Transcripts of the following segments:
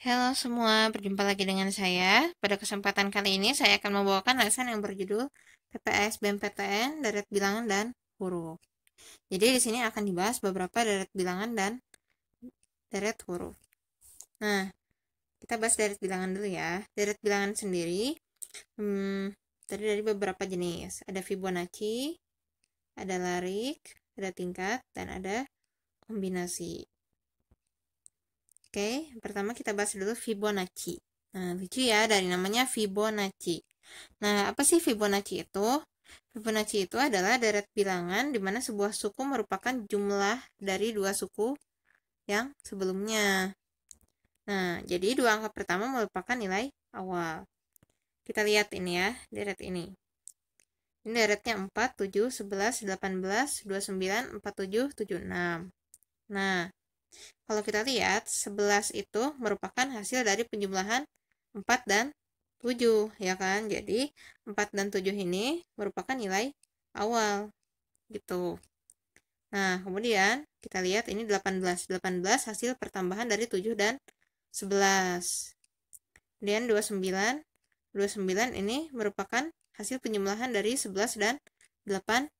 Halo semua, berjumpa lagi dengan saya. Pada kesempatan kali ini saya akan membawakan lesson yang berjudul TPS BMPTN deret bilangan dan huruf. Jadi di sini akan dibahas beberapa deret bilangan dan deret huruf. Nah, kita bahas deret bilangan dulu ya. Deret bilangan sendiri hmm, tadi dari beberapa jenis. Ada Fibonacci, ada larik, ada tingkat, dan ada kombinasi. Oke, pertama kita bahas dulu Fibonacci. Nah, lucu ya dari namanya Fibonacci. Nah, apa sih Fibonacci itu? Fibonacci itu adalah deret bilangan di mana sebuah suku merupakan jumlah dari dua suku yang sebelumnya. Nah, jadi dua angka pertama merupakan nilai awal. Kita lihat ini ya, deret ini. Ini deretnya 4, 7, 11, 18, 29, 47, 76. Nah, kalau kita lihat, 11 itu merupakan hasil dari penjumlahan 4 dan 7, ya kan? Jadi, 4 dan 7 ini merupakan nilai awal, gitu. Nah, kemudian kita lihat ini 18. 18 hasil pertambahan dari 7 dan 11. Kemudian 29. 29 ini merupakan hasil penjumlahan dari 11 dan 18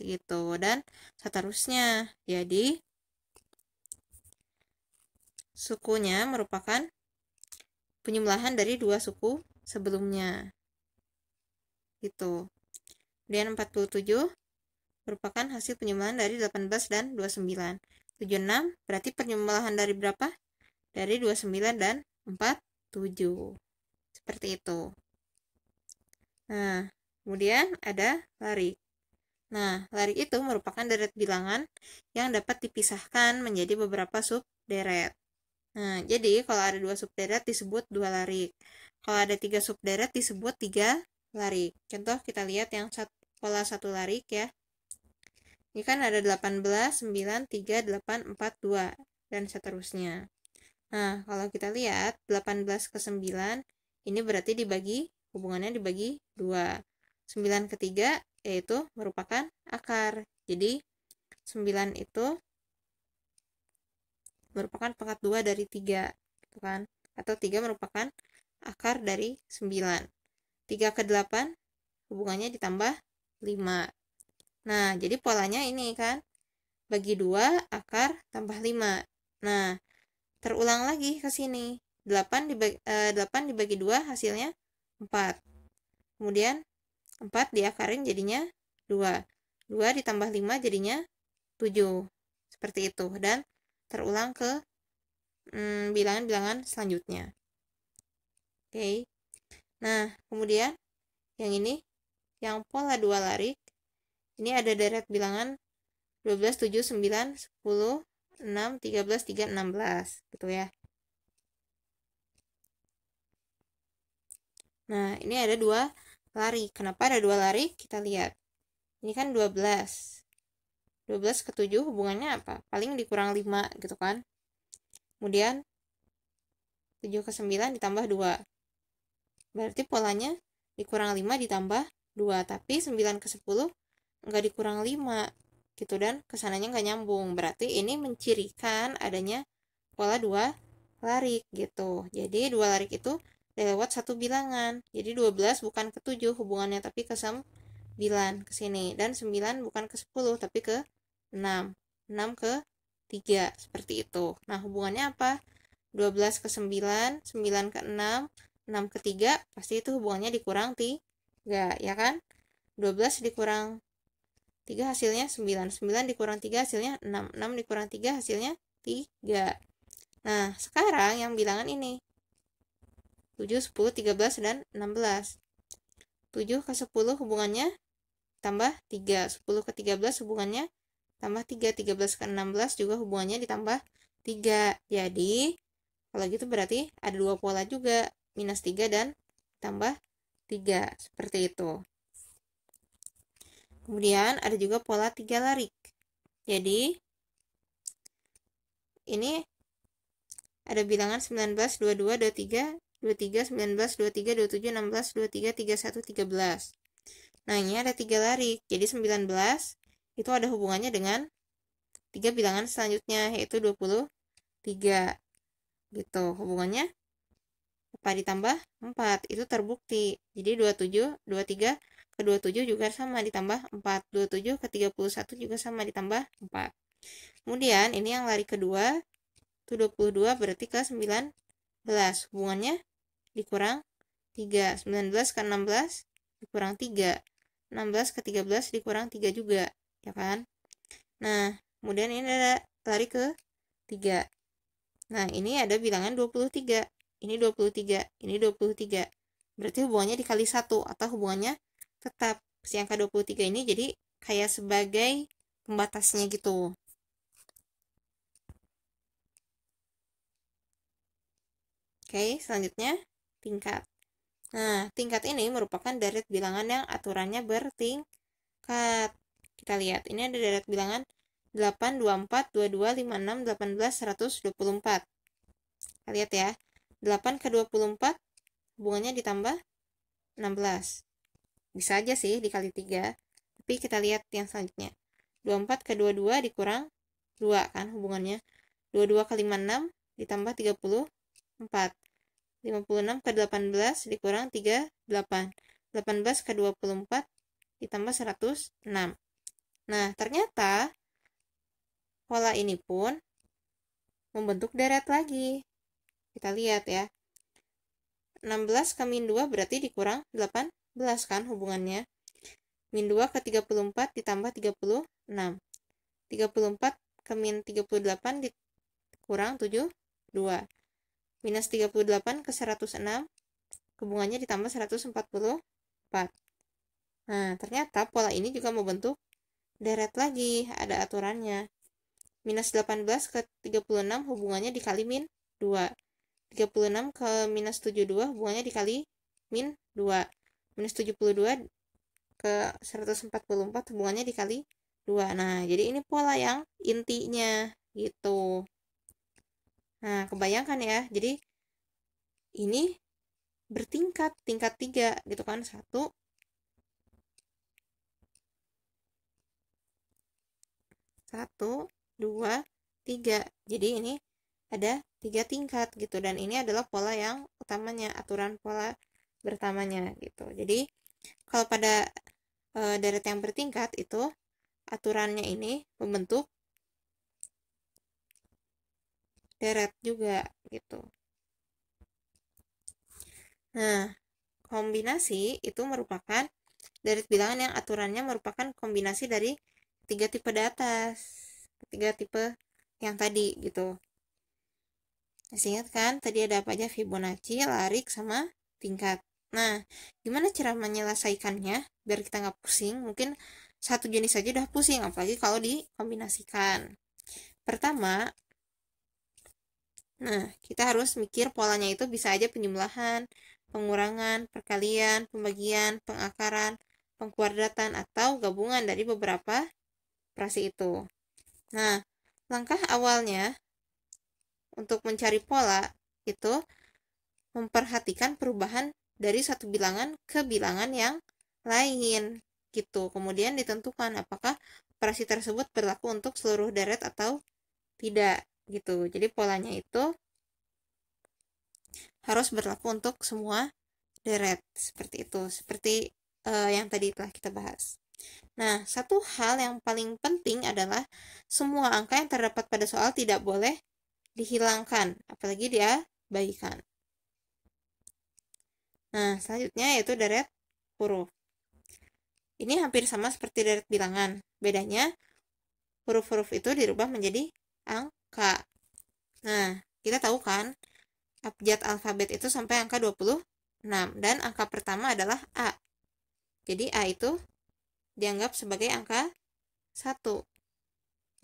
gitu dan seterusnya. Jadi sukunya merupakan penjumlahan dari dua suku sebelumnya. Gitu. Kemudian 47 merupakan hasil penjumlahan dari 18 dan 29. 76 berarti penjumlahan dari berapa? Dari 29 dan 47. Seperti itu. Nah, kemudian ada lari. Nah, lari itu merupakan deret bilangan yang dapat dipisahkan menjadi beberapa sub deret. Nah, jadi kalau ada dua subderet disebut dua larik. Kalau ada tiga subderet disebut tiga larik. Contoh kita lihat yang satu, pola satu larik ya. Ini kan ada 18, 9, 3, 8, 4, 2, dan seterusnya. Nah, kalau kita lihat 18 ke 9, ini berarti dibagi, hubungannya dibagi 2. 9 ke 3 yaitu merupakan akar. Jadi 9 itu merupakan pangkat 2 dari 3, gitu kan atau 3 merupakan akar dari 9. 3 ke 8 hubungannya ditambah 5. nah jadi polanya ini kan bagi 2 akar tambah 5. nah terulang lagi ke sini 8 eh, dibagi, eh, 8 dibagi 2 hasilnya 4 kemudian 4 diakarin jadinya 2 2 ditambah 5 jadinya 7 seperti itu dan terulang ke hmm, bilangan-bilangan hmm, selanjutnya. Oke. Okay. Nah, kemudian yang ini yang pola dua larik. Ini ada deret bilangan 12, 7, 9, 10, 6, 13, 3, 16 gitu ya. Nah, ini ada dua lari. Kenapa ada dua lari? Kita lihat. Ini kan 12. 12 ke 7 hubungannya apa? Paling dikurang 5 gitu kan. Kemudian 7 ke 9 ditambah 2. Berarti polanya dikurang 5 ditambah 2. Tapi 9 ke 10 nggak dikurang 5 gitu dan kesananya nggak nyambung. Berarti ini mencirikan adanya pola 2 larik gitu. Jadi 2 larik itu lewat satu bilangan. Jadi 12 bukan ke 7 hubungannya tapi ke 9 9 ke sini dan 9 bukan ke 10 tapi ke 6 6 ke 3 seperti itu nah hubungannya apa 12 ke 9 9 ke 6 6 ke 3 pasti itu hubungannya dikurang 3 ya kan 12 dikurang 3 hasilnya 9 9 dikurang 3 hasilnya 6 6 dikurang 3 hasilnya 3 nah sekarang yang bilangan ini 7, 10, 13, dan 16 7 ke 10 hubungannya tambah 3. 10 ke 13 hubungannya tambah 3. 13 ke 16 juga hubungannya ditambah 3. Jadi, kalau gitu berarti ada dua pola juga. Minus 3 dan tambah 3. Seperti itu. Kemudian ada juga pola 3 larik. Jadi, ini ada bilangan 19, 22, 23, 23, 19, 23, 27, 16, 23, 31, 13. Nah, ini ada tiga larik. Jadi 19 itu ada hubungannya dengan tiga bilangan selanjutnya, yaitu 23. Gitu, hubungannya apa ditambah 4 itu terbukti. Jadi 27, 23 ke 27 juga sama ditambah 4. 27 ke 31 juga sama ditambah 4. Kemudian ini yang lari kedua itu 22 berarti ke 19. Hubungannya dikurang 3. 19 ke 16 dikurang 3. 16 ke 13 dikurang 3 juga, ya kan? Nah, kemudian ini ada lari ke 3. Nah, ini ada bilangan 23. Ini 23, ini 23. Berarti hubungannya dikali 1 atau hubungannya tetap. Si angka 23 ini jadi kayak sebagai pembatasnya gitu. Oke, selanjutnya tingkat. Nah, tingkat ini merupakan deret bilangan yang aturannya bertingkat. Kita lihat, ini ada deret bilangan 8, 24, 22, 56, 18, 124. Kita lihat ya, 8 ke 24 hubungannya ditambah 16. Bisa aja sih dikali 3, tapi kita lihat yang selanjutnya. 24 ke 22 dikurang 2 kan hubungannya. 22 ke 56 ditambah 34. 56 ke 18 dikurang 38. 18 ke 24 ditambah 106. Nah, ternyata pola ini pun membentuk deret lagi. Kita lihat ya. 16 ke min 2 berarti dikurang 18 kan hubungannya. Min 2 ke 34 ditambah 36. 34 ke min 38 dikurang 72 minus 38 ke 106 hubungannya ditambah 144 nah ternyata pola ini juga membentuk deret lagi ada aturannya minus 18 ke 36 hubungannya dikali min 2 36 ke minus 72 hubungannya dikali min 2 minus 72 ke 144 hubungannya dikali 2 nah jadi ini pola yang intinya gitu Nah, kebayangkan ya. Jadi ini bertingkat, tingkat tiga gitu kan. Satu, satu, dua, tiga. Jadi ini ada tiga tingkat gitu dan ini adalah pola yang utamanya aturan pola bertamanya gitu. Jadi kalau pada e, deret yang bertingkat itu aturannya ini membentuk deret juga gitu. Nah, kombinasi itu merupakan deret bilangan yang aturannya merupakan kombinasi dari tiga tipe data, tiga tipe yang tadi gitu. Masih ingat kan tadi ada apa aja Fibonacci, larik, sama tingkat. Nah, gimana cara menyelesaikannya biar kita nggak pusing? Mungkin satu jenis saja udah pusing, apalagi kalau dikombinasikan. Pertama, Nah, kita harus mikir polanya itu bisa aja penjumlahan, pengurangan, perkalian, pembagian, pengakaran, pengkuadratan, atau gabungan dari beberapa operasi itu. Nah, langkah awalnya untuk mencari pola itu memperhatikan perubahan dari satu bilangan ke bilangan yang lain gitu. Kemudian ditentukan apakah operasi tersebut berlaku untuk seluruh deret atau tidak gitu jadi polanya itu harus berlaku untuk semua deret seperti itu seperti uh, yang tadi telah kita bahas nah satu hal yang paling penting adalah semua angka yang terdapat pada soal tidak boleh dihilangkan apalagi dia bagikan nah selanjutnya yaitu deret huruf ini hampir sama seperti deret bilangan bedanya huruf-huruf itu dirubah menjadi angka angka. Nah, kita tahu kan abjad alfabet itu sampai angka 26 dan angka pertama adalah A. Jadi A itu dianggap sebagai angka 1.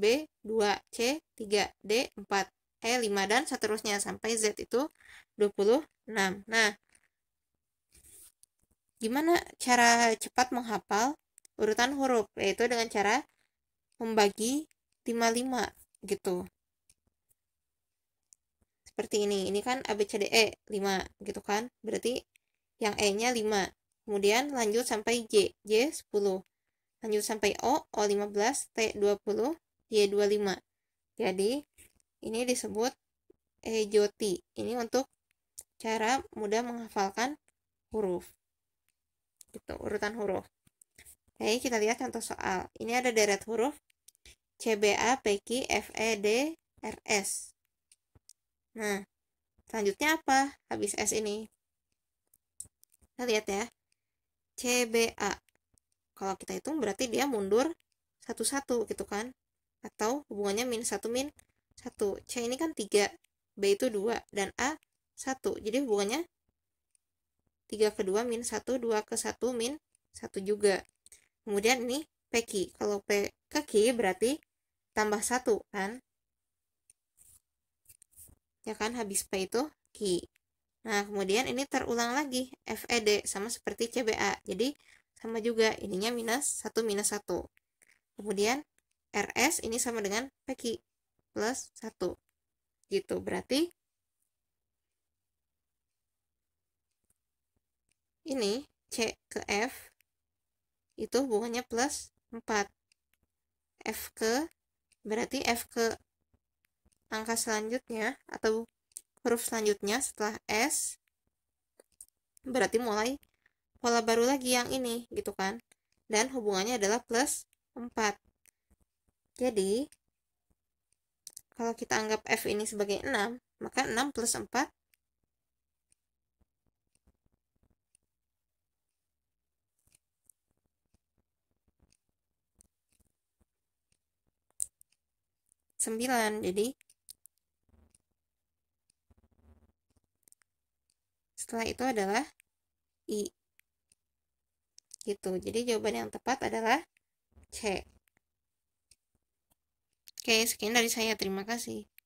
B 2, C 3, D 4, E 5 dan seterusnya sampai Z itu 26. Nah, gimana cara cepat menghafal urutan huruf yaitu dengan cara membagi 55 gitu seperti ini ini kan ABCDE 5 gitu kan berarti yang E nya 5 kemudian lanjut sampai J J 10 lanjut sampai O O 15 T 20 Y 25 jadi ini disebut e ejoti ini untuk cara mudah menghafalkan huruf gitu urutan huruf oke kita lihat contoh soal ini ada deret huruf CBA, PQ, FED, RS Nah, selanjutnya apa? Habis S ini. Kita lihat ya. CBA. Kalau kita hitung berarti dia mundur satu-satu gitu kan. Atau hubungannya min 1 min 1. C ini kan 3, B itu 2, dan A 1. Jadi hubungannya 3 ke 2 min 1, 2 ke 1 min 1 juga. Kemudian ini PQ. Kalau P ke Q berarti tambah 1 kan ya kan habis P itu Q nah kemudian ini terulang lagi FED sama seperti CBA jadi sama juga ininya minus 1 minus 1 kemudian RS ini sama dengan PQ plus 1 gitu berarti ini C ke F itu hubungannya plus 4 F ke berarti F ke angka selanjutnya atau huruf selanjutnya setelah S berarti mulai pola baru lagi yang ini gitu kan dan hubungannya adalah plus 4 jadi kalau kita anggap F ini sebagai 6 maka 6 plus 4 9 jadi setelah itu adalah I gitu jadi jawaban yang tepat adalah C oke sekian dari saya terima kasih